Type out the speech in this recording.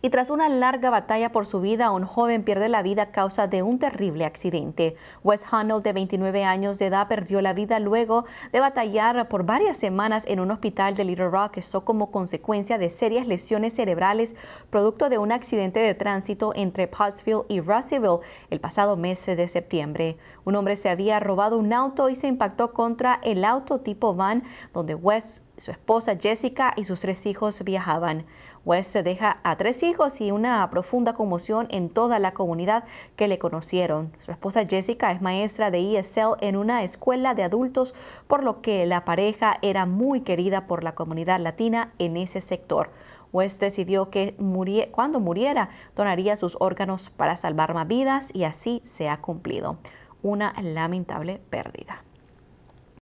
y tras una larga batalla por su vida, un joven pierde la vida a causa de un terrible accidente. Wes Hunnell, de 29 años de edad, perdió la vida luego de batallar por varias semanas en un hospital de Little Rock, eso como consecuencia de serias lesiones cerebrales producto de un accidente de tránsito entre Pottsville y Russellville el pasado mes de septiembre. Un hombre se había robado un auto y se impactó contra el auto tipo van donde Wes su esposa Jessica y sus tres hijos viajaban. West se deja a tres hijos y una profunda conmoción en toda la comunidad que le conocieron. Su esposa Jessica es maestra de ESL en una escuela de adultos, por lo que la pareja era muy querida por la comunidad latina en ese sector. West decidió que cuando muriera donaría sus órganos para salvar más vidas y así se ha cumplido. Una lamentable pérdida.